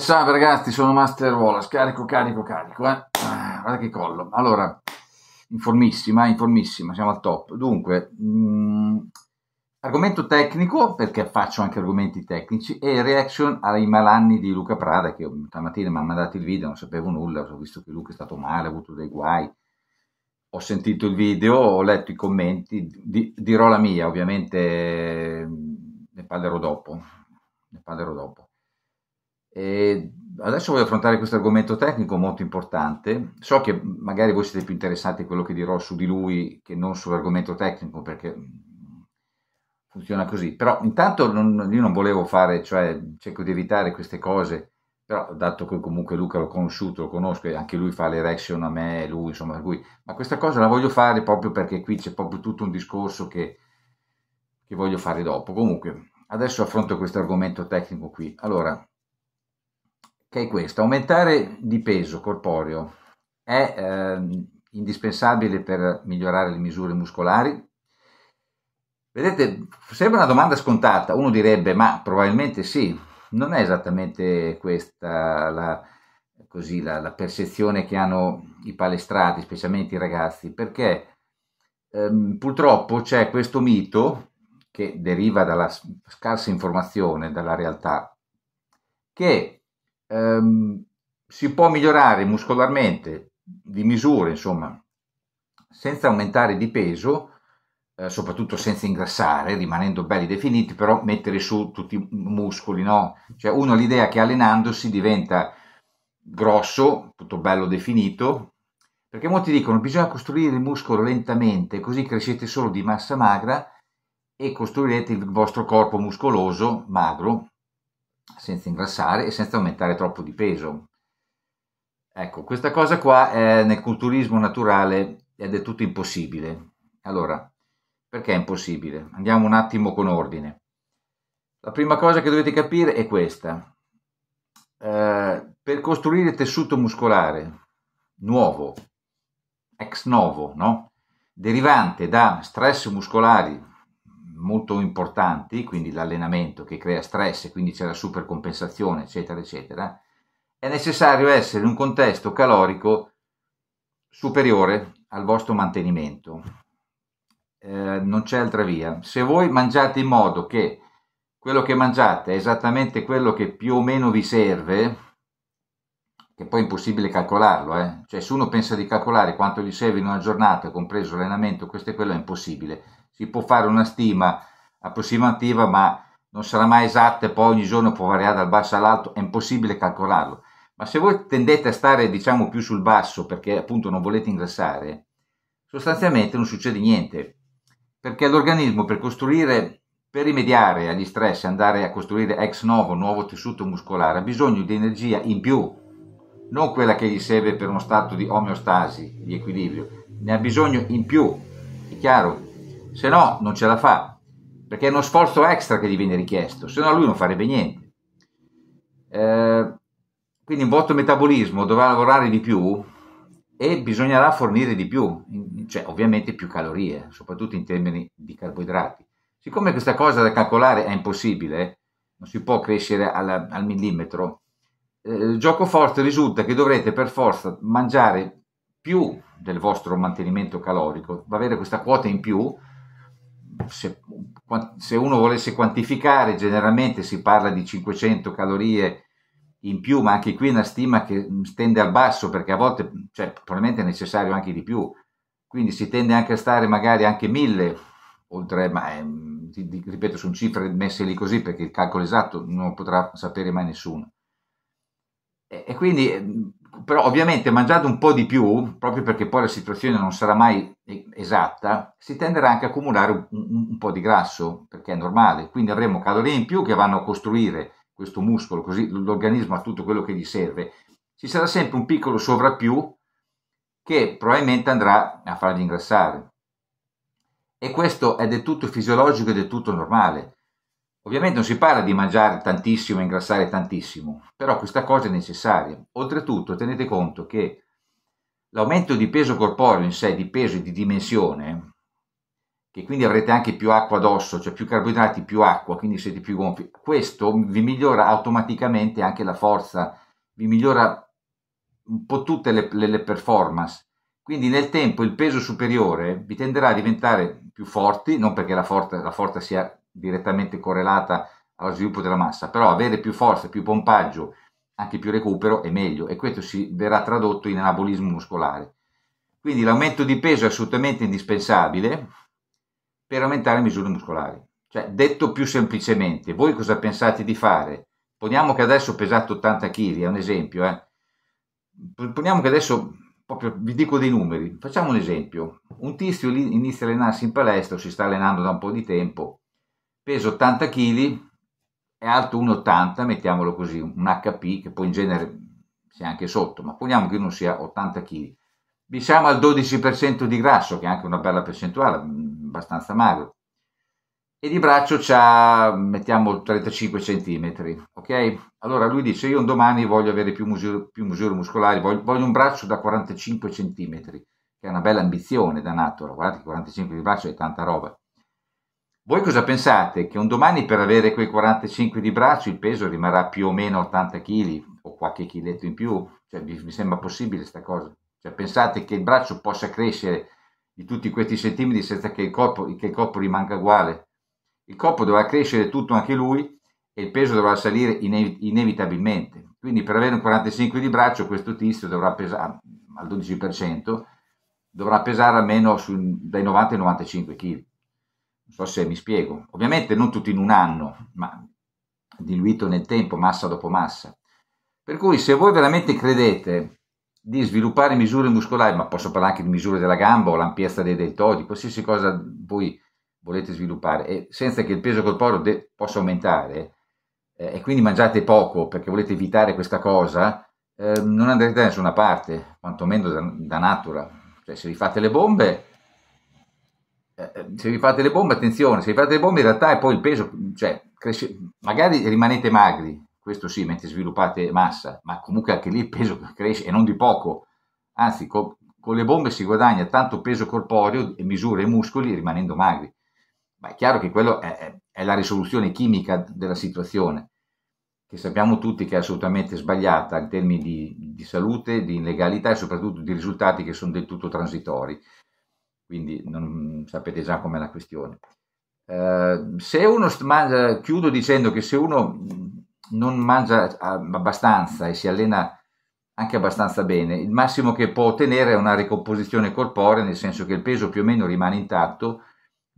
Salve ragazzi, sono Master Wallace, carico, carico, carico, eh? Ah, guarda che collo. Allora, informissima, informissima, siamo al top. Dunque, mh, mm, argomento tecnico, perché faccio anche argomenti tecnici, e reaction ai malanni di Luca Prada, che stamattina mi ha mandato il video, non sapevo nulla, ho visto che Luca è stato male, ha avuto dei guai, ho sentito il video, ho letto i commenti, di, dirò la mia, ovviamente mm, ne parlerò dopo, ne parlerò dopo. E adesso voglio affrontare questo argomento tecnico molto importante. So che magari voi siete più interessati a quello che dirò su di lui che non sull'argomento tecnico, perché funziona così. Però intanto non, io non volevo fare, cioè cerco di evitare queste cose, però dato che comunque Luca l'ho conosciuto, lo conosco e anche lui fa le reaction a me, lui, insomma, per Ma questa cosa la voglio fare proprio perché qui c'è proprio tutto un discorso che, che voglio fare dopo. Comunque, adesso affronto questo argomento tecnico qui. Allora, che è questo, aumentare di peso corporeo è eh, indispensabile per migliorare le misure muscolari? Vedete, sembra una domanda scontata, uno direbbe ma probabilmente sì, non è esattamente questa la, così, la, la percezione che hanno i palestrati, specialmente i ragazzi, perché ehm, purtroppo c'è questo mito che deriva dalla scarsa informazione, dalla realtà, che ehm, si può migliorare muscolarmente di misure, insomma, senza aumentare di peso, eh, soprattutto senza ingrassare, rimanendo belli definiti, però mettere su tutti i muscoli, no? Cioè uno ha l'idea che allenandosi diventa grosso, tutto bello definito, perché molti dicono bisogna costruire il muscolo lentamente, così crescete solo di massa magra e costruirete il vostro corpo muscoloso, magro, senza ingrassare e senza aumentare troppo di peso. Ecco, questa cosa qua è, nel culturismo naturale è tutto impossibile. Allora, perché è impossibile? Andiamo un attimo con ordine. La prima cosa che dovete capire è questa. Eh, per costruire tessuto muscolare nuovo, ex novo, no? derivante da stress muscolari molto importanti, quindi l'allenamento che crea stress e quindi c'è la supercompensazione, eccetera, eccetera, è necessario essere in un contesto calorico superiore al vostro mantenimento. Eh, non c'è altra via. Se voi mangiate in modo che quello che mangiate è esattamente quello che più o meno vi serve, che poi è impossibile calcolarlo, eh? cioè se uno pensa di calcolare quanto gli serve in una giornata, compreso l'allenamento, questo e quello è impossibile si può fare una stima approssimativa, ma non sarà mai esatta e poi ogni giorno può variare dal basso all'alto, è impossibile calcolarlo. Ma se voi tendete a stare, diciamo, più sul basso perché appunto non volete ingrassare, sostanzialmente non succede niente, perché l'organismo per costruire, per rimediare agli stress e andare a costruire ex novo, nuovo tessuto muscolare, ha bisogno di energia in più, non quella che gli serve per uno stato di omeostasi, di equilibrio, ne ha bisogno in più, è chiaro? se no non ce la fa, perché è uno sforzo extra che gli viene richiesto, se no lui non farebbe niente. Eh, quindi un vuoto metabolismo dovrà lavorare di più e bisognerà fornire di più, cioè ovviamente più calorie, soprattutto in termini di carboidrati. Siccome questa cosa da calcolare è impossibile, non si può crescere alla, al millimetro, eh, il gioco forte risulta che dovrete per forza mangiare più del vostro mantenimento calorico, va avere questa quota in più se, se, uno volesse quantificare, generalmente si parla di 500 calorie in più, ma anche qui è una stima che mm, tende al basso perché a volte cioè, probabilmente è necessario anche di più, quindi si tende anche a stare magari anche 1000, oltre, ma è, ehm, ripeto, sono cifre messe lì così perché il calcolo esatto non lo potrà sapere mai nessuno. E, e quindi mm, però ovviamente mangiando un po' di più, proprio perché poi la situazione non sarà mai esatta, si tenderà anche a accumulare un, un, po' di grasso, perché è normale, quindi avremo calorie in più che vanno a costruire questo muscolo, così l'organismo ha tutto quello che gli serve. Ci sarà sempre un piccolo sovrappiù che probabilmente andrà a fargli ingrassare. E questo è del tutto fisiologico e del tutto normale. Ovviamente non si parla di mangiare tantissimo e ingrassare tantissimo, però questa cosa è necessaria. Oltretutto tenete conto che l'aumento di peso corporeo in sé, di peso e di dimensione, che quindi avrete anche più acqua addosso, cioè più carboidrati, più acqua, quindi siete più gonfi, questo vi migliora automaticamente anche la forza, vi migliora un po' tutte le, le, le performance. Quindi nel tempo il peso superiore vi tenderà a diventare più forti, non perché la forza, la forza sia direttamente correlata allo sviluppo della massa, però avere più forza, più pompaggio, anche più recupero è meglio e questo si verrà tradotto in anabolismo muscolare. Quindi l'aumento di peso è assolutamente indispensabile per aumentare le misure muscolari. Cioè, detto più semplicemente, voi cosa pensate di fare? Poniamo che adesso pesate 80 kg, è un esempio, eh? Poniamo che adesso proprio vi dico dei numeri, facciamo un esempio. Un tizio inizia a allenarsi in palestra, si sta allenando da un po' di tempo, peso 80 kg, è alto 1,80, mettiamolo così, un HP che poi in genere sia anche sotto, ma poniamo che uno sia 80 kg. Vi siamo al 12% di grasso, che è anche una bella percentuale, mm, abbastanza magro. E di braccio c'ha, mettiamo 35 cm, ok? Allora lui dice, io un domani voglio avere più misure, più misure muscolari, voglio, voglio, un braccio da 45 cm, che è una bella ambizione da natura, guardate 45 di braccio è tanta roba voi cosa pensate? Che un domani per avere quei 45 di braccio il peso rimarrà più o meno 80 kg o qualche chiletto in più? Cioè, vi, vi, sembra possibile questa cosa? Cioè, pensate che il braccio possa crescere di tutti questi centimetri senza che il corpo, che il corpo rimanga uguale? Il corpo dovrà crescere tutto anche lui e il peso dovrà salire inev- inevitabilmente. Quindi per avere un 45 di braccio questo tizio dovrà pesare al 12%, dovrà pesare almeno su, dai 90 ai 95 kg. Non so se mi spiego. Ovviamente non tutti in un anno, ma diluito nel tempo, massa dopo massa. Per cui se voi veramente credete di sviluppare misure muscolari, ma posso parlare anche di misure della gamba o l'ampiezza dei deltoidi, qualsiasi cosa voi volete sviluppare, e senza che il peso corporeo de- possa aumentare, eh, e quindi mangiate poco perché volete evitare questa cosa, eh, non andrete da nessuna parte, quantomeno da, da natura. Cioè, se vi fate le bombe, eh, eh, se vi fate le bombe, attenzione, se vi fate le bombe in realtà è poi il peso, cioè cresce, magari rimanete magri, questo sì, mentre sviluppate massa, ma comunque anche lì il peso cresce e non di poco, anzi con, con le bombe si guadagna tanto peso corporeo e misura i muscoli rimanendo magri, ma è chiaro che quella è, è la risoluzione chimica della situazione, che sappiamo tutti che è assolutamente sbagliata in termini di, di salute, di illegalità e soprattutto di risultati che sono del tutto transitori quindi non, sapete già com'è la questione. Eh, se uno mangia, chiudo dicendo che se uno non mangia abbastanza e si allena anche abbastanza bene, il massimo che può ottenere è una ricomposizione corporea, nel senso che il peso più o meno rimane intatto,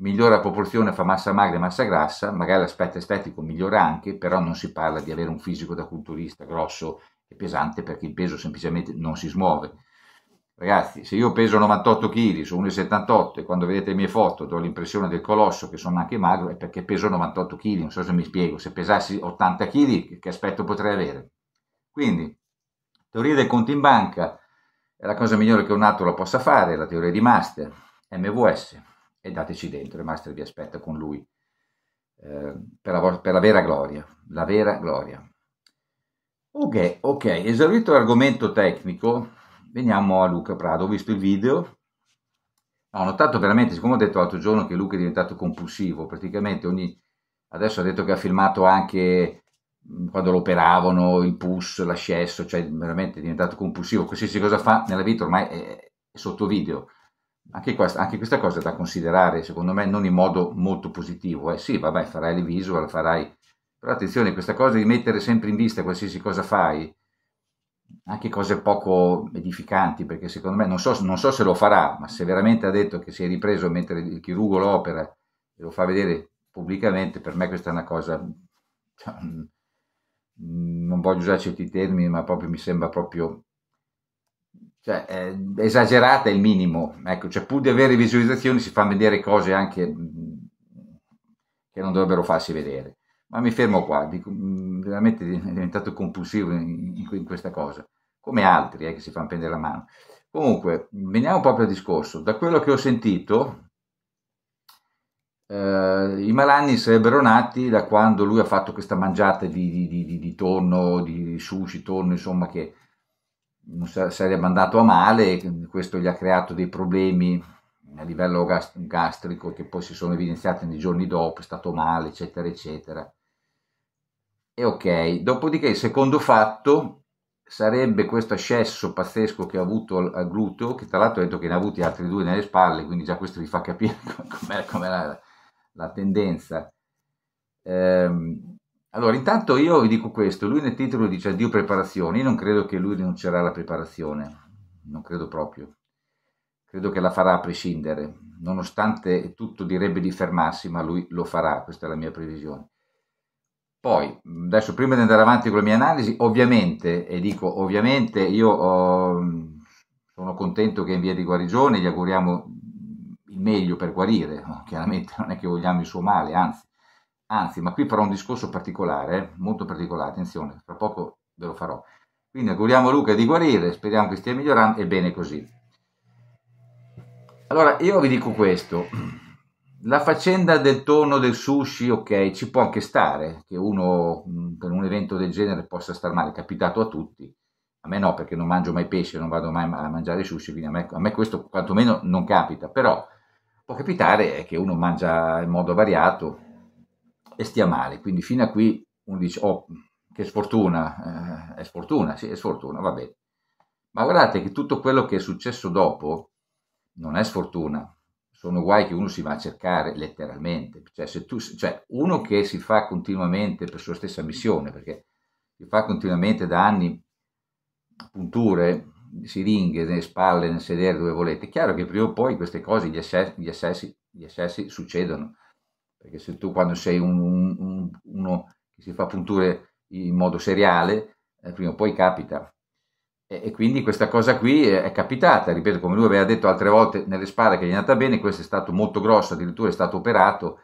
migliora la proporzione fra massa magra e massa grassa, magari l'aspetto estetico migliora anche, però non si parla di avere un fisico da culturista grosso e pesante perché il peso semplicemente non si smuove. Ragazzi, se io peso 98 kg, sono 1,78 e quando vedete le mie foto do l'impressione del colosso che sono anche magro, è perché peso 98 kg, non so se mi spiego, se pesassi 80 kg che aspetto potrei avere? Quindi, teoria del conto in banca è la cosa migliore che un altro lo possa fare, la teoria di Master, MVS, e dateci dentro, il Master vi aspetta con lui eh, per, la, per la vera gloria, la vera gloria. Ok, ok, esaurito l'argomento tecnico, Veniamo a Luca Prado, ho visto il video, ho notato veramente, siccome ho detto l'altro giorno che Luca è diventato compulsivo, praticamente ogni... adesso ha detto che ha filmato anche mm, quando lo operavano, il pus, l'ascesso, cioè veramente è diventato compulsivo, qualsiasi cosa fa nella vita ormai è, sotto video. Anche questa, anche questa cosa è da considerare, secondo me, non in modo molto positivo. Eh. Sì, vabbè, farai le visual, farai... Però attenzione, questa cosa di mettere sempre in vista qualsiasi cosa fai, anche cose poco edificanti, perché secondo me, non so, non so, se lo farà, ma se veramente ha detto che si è ripreso mentre il chirurgo lo opera e lo fa vedere pubblicamente, per me questa è una cosa, cioè, mm, non voglio usare certi termini, ma proprio mi sembra proprio cioè, eh, esagerata è il minimo, ecco, cioè, pur di avere visualizzazioni si fanno vedere cose anche mh, mm, che non dovrebbero farsi vedere ma mi fermo qua, dico, mm, veramente è diventato compulsivo in, in questa cosa, come altri eh, che si fanno prendere la mano. Comunque, veniamo proprio al discorso, da quello che ho sentito, eh, i malanni sarebbero nati da quando lui ha fatto questa mangiata di, di, di, di tonno, di sushi, tonno, insomma, che non sarebbe andato a male, questo gli ha creato dei problemi a livello gastrico che poi si sono evidenziati nei giorni dopo, è stato male, eccetera, eccetera e ok. Dopodiché il secondo fatto sarebbe questo ascesso pazzesco che ha avuto al, al gluteo, che tra l'altro ha detto che ne ha avuti altri due nelle spalle, quindi già questo vi fa capire com'è, com'è la, la, tendenza. Ehm, allora, intanto io vi dico questo, lui nel titolo dice addio preparazione, io non credo che lui rinuncerà alla preparazione, non credo proprio, credo che la farà a prescindere, nonostante tutto direbbe di fermarsi, ma lui lo farà, questa è la mia previsione. Poi, adesso prima di andare avanti con le mie analisi, ovviamente, e dico ovviamente, io oh, sono contento che in via di guarigione, gli auguriamo il meglio per guarire, chiaramente non è che vogliamo il suo male, anzi, anzi, ma qui farò un discorso particolare, molto particolare, attenzione, tra poco ve lo farò. Quindi auguriamo a Luca di guarire, speriamo che stia migliorando e bene così. Allora, io vi dico questo. La faccenda del tono del sushi, ok, ci può anche stare che uno mm, per un evento del genere possa star male, è capitato a tutti. A me no, perché non mangio mai pesce, non vado mai a mangiare sushi, quindi a me, a me questo quantomeno non capita, però può capitare che uno mangia in modo variato e stia male, quindi fino a qui uno dice, oh, che sfortuna, eh, è sfortuna, sì, è sfortuna, va bene. Ma guardate che tutto quello che è successo dopo non è sfortuna, sono guai che uno si va a cercare letteralmente, cioè, se tu, cioè uno che si fa continuamente per sua stessa missione, perché si fa continuamente da anni punture, siringhe nelle spalle, nel sedere, dove volete, è chiaro che prima o poi queste cose, gli assessi, gli assessi, gli assessi succedono, perché se tu quando sei un, un, uno che si fa punture in modo seriale, eh, prima o poi capita, e, quindi questa cosa qui è, capitata, ripeto, come lui aveva detto altre volte nelle spade che gli è andata bene, questo è stato molto grosso, addirittura è stato operato.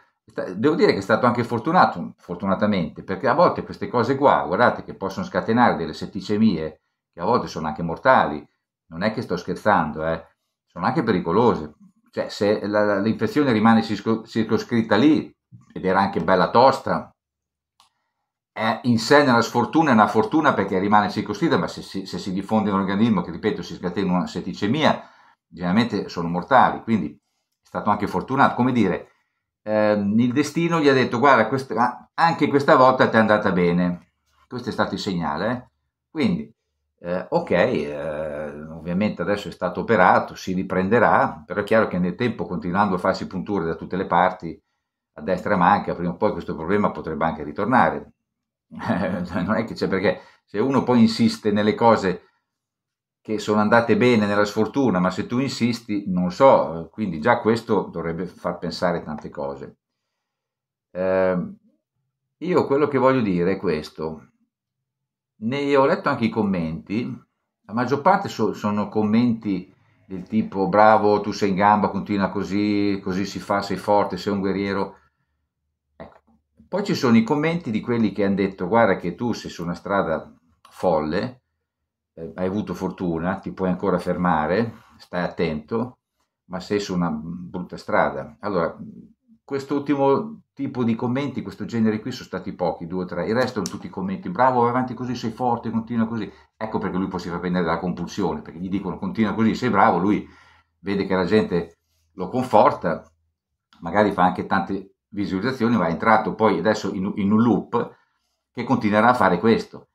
Devo dire che è stato anche fortunato, fortunatamente, perché a volte queste cose qua, guardate, che possono scatenare delle setticemie, che a volte sono anche mortali, non è che sto scherzando, eh, sono anche pericolose. Cioè, se l'infezione rimane circoscritta lì, ed era anche bella tosta, in sé nella sfortuna è una fortuna perché rimane circostita, ma se si, se si diffonde in un organismo, che ripeto, si scatena una setticemia, generalmente sono mortali, quindi è stato anche fortunato. Come dire, ehm, il destino gli ha detto, guarda, quest- anche questa volta ti è andata bene, questo è stato il segnale. Eh? Quindi, eh, ok, eh, ovviamente adesso è stato operato, si riprenderà, però è chiaro che nel tempo, continuando a farsi punture da tutte le parti, a destra e manca, prima o poi questo problema potrebbe anche ritornare eh, non è che c'è perché se uno poi insiste nelle cose che sono andate bene nella sfortuna, ma se tu insisti, non so, quindi già questo dovrebbe far pensare tante cose. Eh, io quello che voglio dire è questo, ne ho letto anche i commenti, la maggior parte so, sono commenti del tipo bravo, tu sei in gamba, continua così, così si fa, sei forte, sei un guerriero, poi ci sono i commenti di quelli che hanno detto guarda che tu sei su una strada folle, eh, hai avuto fortuna, ti puoi ancora fermare, stai attento, ma sei su una brutta strada. Allora, quest'ultimo tipo di commenti, questo genere qui sono stati pochi, due o tre, il resto sono tutti commenti, bravo, vai avanti così, sei forte, continua così. Ecco perché lui poi si fa prendere la compulsione, perché gli dicono continua così, sei bravo, lui vede che la gente lo conforta, magari fa anche tante visualizzazioni, ma è entrato poi adesso in, in un loop che continuerà a fare questo.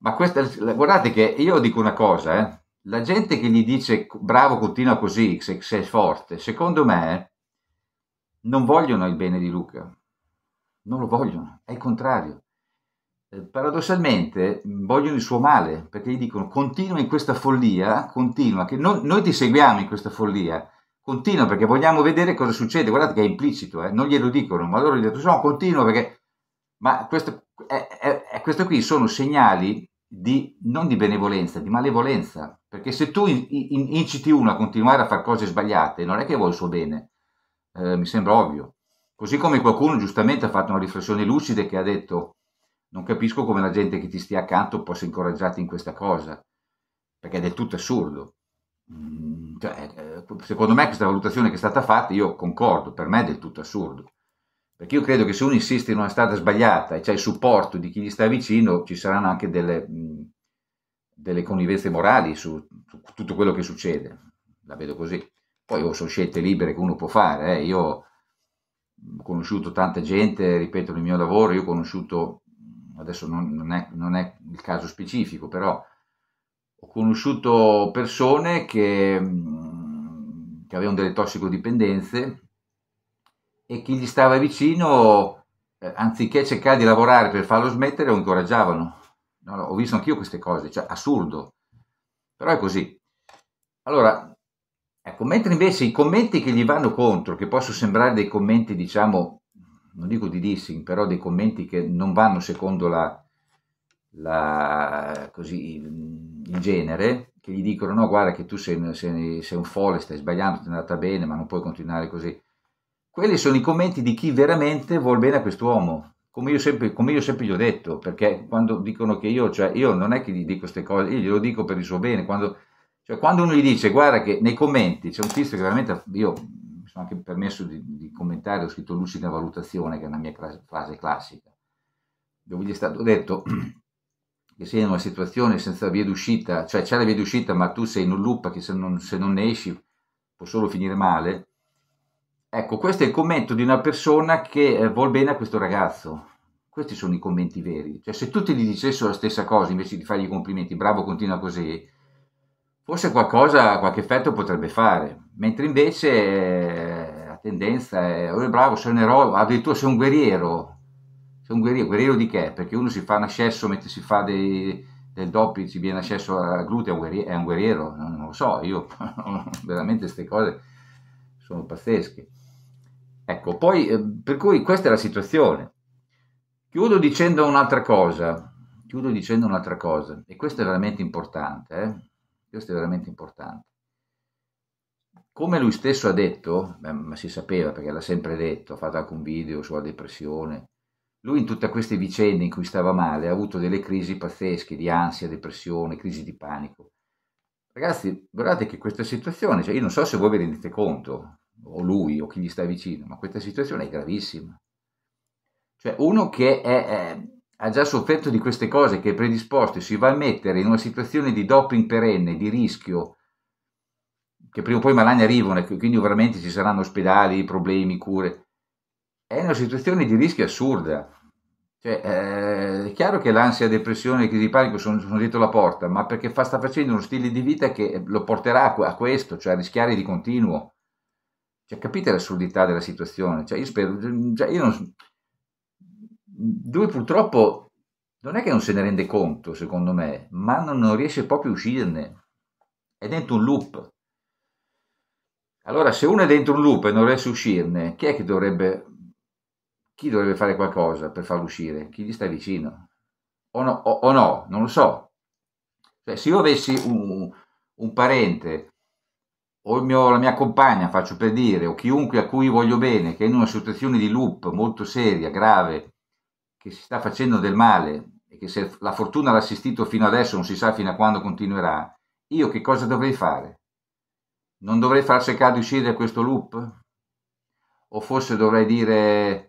Ma questa, guardate che io dico una cosa, eh? la gente che gli dice bravo continua così, se sei forte, secondo me non vogliono il bene di Luca, non lo vogliono, è il contrario. Eh, paradossalmente vogliono il suo male, perché gli dicono continua in questa follia, continua, che no, noi ti seguiamo in questa follia, Continua perché vogliamo vedere cosa succede. Guardate che è implicito, eh? non glielo dicono, ma loro gli dicono: no, continua perché. Ma questo, è, è, è, questo qui sono segnali di, non di benevolenza, di malevolenza. Perché se tu in, in, inciti uno a continuare a fare cose sbagliate, non è che vuoi il suo bene, eh, mi sembra ovvio. Così come qualcuno giustamente ha fatto una riflessione lucida che ha detto: Non capisco come la gente che ti stia accanto possa incoraggiarti in questa cosa, perché è del tutto assurdo Mm, cioè, eh, secondo me questa valutazione che è stata fatta, io concordo, per me è del tutto assurdo. Perché io credo che se uno insiste in una strada sbagliata e c'è il supporto di chi gli sta vicino, ci saranno anche delle, mm, delle connivenze morali su, su, tutto quello che succede. La vedo così. Poi oh, sono scelte libere che uno può fare. Eh. Io ho conosciuto tanta gente, ripeto, nel mio lavoro, io ho conosciuto, adesso non, non, è, non è il caso specifico, però ho conosciuto persone che, che avevano delle tossicodipendenze e chi gli stava vicino, eh, anziché cercare di lavorare per farlo smettere, lo incoraggiavano. No, no, ho visto anch'io queste cose, cioè assurdo, però è così. Allora, ecco, mentre invece i commenti che gli vanno contro, che possono sembrare dei commenti, diciamo, non dico di dissing, però dei commenti che non vanno secondo la, la, così, il genere, che gli dicono no guarda che tu sei, sei, sei un folle, stai sbagliando, ti è andata bene, ma non puoi continuare così. Quelli sono i commenti di chi veramente vuol bene a quest'uomo, come io, sempre, come io sempre, gli ho detto, perché quando dicono che io, cioè io non è che gli dico queste cose, io glielo dico per il suo bene, quando, cioè quando uno gli dice guarda che nei commenti c'è un tizio che veramente, io mi sono anche permesso di, di commentare, ho scritto lucida valutazione, che è una mia frase classica, dove gli è stato detto che sei in una situazione senza via d'uscita, cioè c'è la via d'uscita ma tu sei in un loop che se non, se non ne esci può solo finire male. Ecco, questo è il commento di una persona che eh, vuol bene a questo ragazzo. Questi sono i commenti veri. Cioè, se tutti gli dicessero la stessa cosa invece di fargli i complimenti, bravo, continua così, forse qualcosa, qualche effetto potrebbe fare. Mentre invece eh, la tendenza è, oh, bravo, sei un eroe, addirittura sei un guerriero, cioè un guerriero, guerriero di che? Perché uno si fa un ascesso mentre si fa dei, del doppi, ci viene accesso a gluteo, è un guerriero, non, lo so, io veramente queste cose sono pazzesche. Ecco, poi, eh, per cui questa è la situazione. Chiudo dicendo un'altra cosa, chiudo dicendo un'altra cosa, e questo è veramente importante, eh? questo è veramente importante. Come lui stesso ha detto, beh, ma si sapeva perché l'ha sempre detto, ha fatto anche un video sulla depressione, lui in tutte queste vicende in cui stava male ha avuto delle crisi pazzesche di ansia, depressione, crisi di panico. Ragazzi, guardate che questa situazione, cioè io non so se voi vi rendete conto, o lui o chi gli sta vicino, ma questa situazione è gravissima. Cioè uno che è, è, ha già sofferto di queste cose, che è predisposto, si va a mettere in una situazione di doping perenne, di rischio, che prima o poi i malanni arrivano, e quindi veramente ci saranno ospedali, problemi, cure è una situazione di rischio assurda. Cioè, eh, è chiaro che l'ansia, la depressione e la crisi di panico sono, sono, dietro la porta, ma perché fa, sta facendo uno stile di vita che eh, lo porterà a, questo, cioè a rischiare di continuo. Cioè, capite l'assurdità della situazione? Cioè, io spero, cioè, io non, lui purtroppo non è che non se ne rende conto, secondo me, ma non, non riesce proprio a uscirne. È dentro un loop. Allora, se uno è dentro un loop e non riesce a uscirne, chi è che dovrebbe chi dovrebbe fare qualcosa per farlo uscire? Chi gli sta vicino? O no, o, o no non lo so. Cioè, se io avessi un, un parente o il mio, la mia compagna, faccio per dire, o chiunque a cui voglio bene, che è in una situazione di loop molto seria, grave, che si sta facendo del male e che se la fortuna l'ha assistito fino adesso non si sa fino a quando continuerà, io che cosa dovrei fare? Non dovrei far cercare di uscire da questo loop? O forse dovrei dire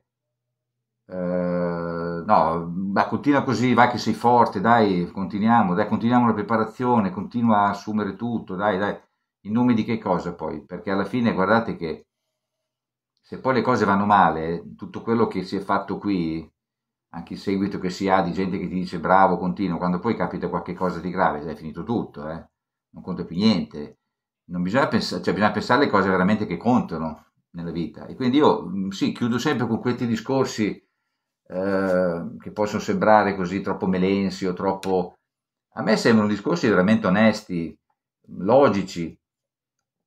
eh, no, ma continua così, vai che sei forte, dai, continuiamo, dai, continuiamo la preparazione, continua a assumere tutto, dai, dai, in nome di che cosa poi? Perché alla fine guardate che se poi le cose vanno male, tutto quello che si è fatto qui, anche il seguito che si ha di gente che ti dice bravo, continua, quando poi capita qualche cosa di grave, è finito tutto, eh? non conta più niente, non bisogna pensare, cioè bisogna pensare alle cose veramente che contano nella vita. E quindi io sì, chiudo sempre con questi discorsi eh, che possono sembrare così troppo melensi o troppo... A me sembrano discorsi veramente onesti, logici,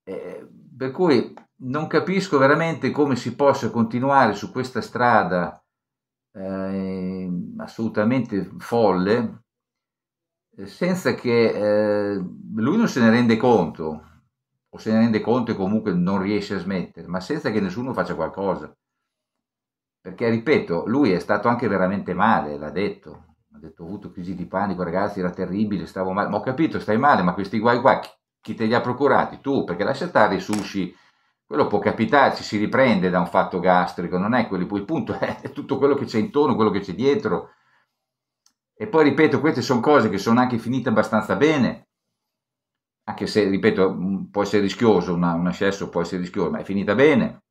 eh, per cui non capisco veramente come si possa continuare su questa strada eh, assolutamente folle senza che eh, lui non se ne rende conto o se ne rende conto e comunque non riesce a smettere, ma senza che nessuno faccia qualcosa perché ripeto, lui è stato anche veramente male, l'ha detto. Ha detto, ho avuto crisi di panico, ragazzi, era terribile, stavo male. Ma ho capito, stai male, ma questi guai qua, chi, chi te li ha procurati? Tu, perché lascia stare i sushi, quello può capitarci, si riprende da un fatto gastrico, non è quello, poi il punto è, è tutto quello che c'è intorno, quello che c'è dietro. E poi, ripeto, queste sono cose che sono anche finite abbastanza bene, anche se, ripeto, mm, può essere rischioso, una, un ascesso può essere rischioso, ma è finita bene,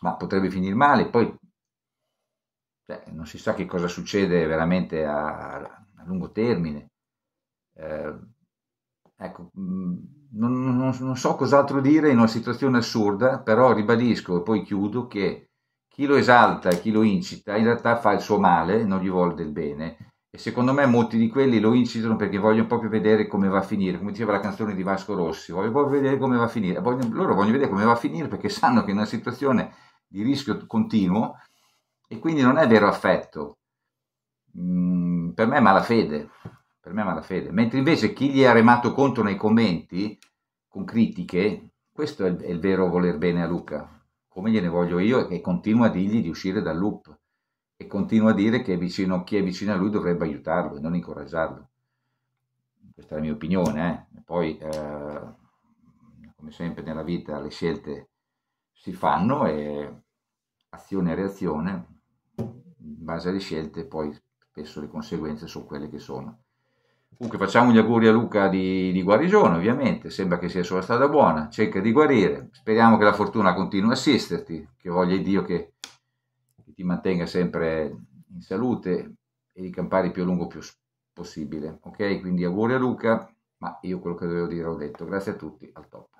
ma potrebbe finire male, poi cioè, non si sa che cosa succede veramente a, a lungo termine. Eh, ecco, mm, non, non, non, so cos'altro dire in una situazione assurda, però ribadisco e poi chiudo che chi lo esalta, e chi lo incita, in realtà fa il suo male, non gli vuole del bene. E secondo me molti di quelli lo incitano perché vogliono proprio vedere come va a finire, come diceva la canzone di Vasco Rossi, vogliono proprio vedere come va a finire. Voglio, loro vogliono vedere come va a finire perché sanno che è una situazione di rischio continuo e quindi non è vero affetto, mm, per me è malafede, per me è malafede. Mentre invece chi gli ha remato contro nei commenti, con critiche, questo è il, è il vero voler bene a Luca, come gliene voglio io e continuo a dirgli di uscire dal loop e continuo a dire che è vicino, chi è vicino a lui dovrebbe aiutarlo e non incoraggiarlo. Questa è la mia opinione. Eh. Poi, eh, come sempre nella vita, le scelte si fanno e azione e reazione base alle scelte poi spesso le conseguenze sono quelle che sono. Comunque certo. facciamo gli auguri a Luca di, di guarigione, ovviamente, sembra che sia sulla strada buona, cerca di guarire, speriamo che la fortuna continui a assisterti, che voglia Dio che, che ti mantenga sempre in salute e di campare il più a lungo più possibile. Ok, quindi auguri a Luca, ma io quello che dovevo dire l'ho detto, grazie a tutti, al top.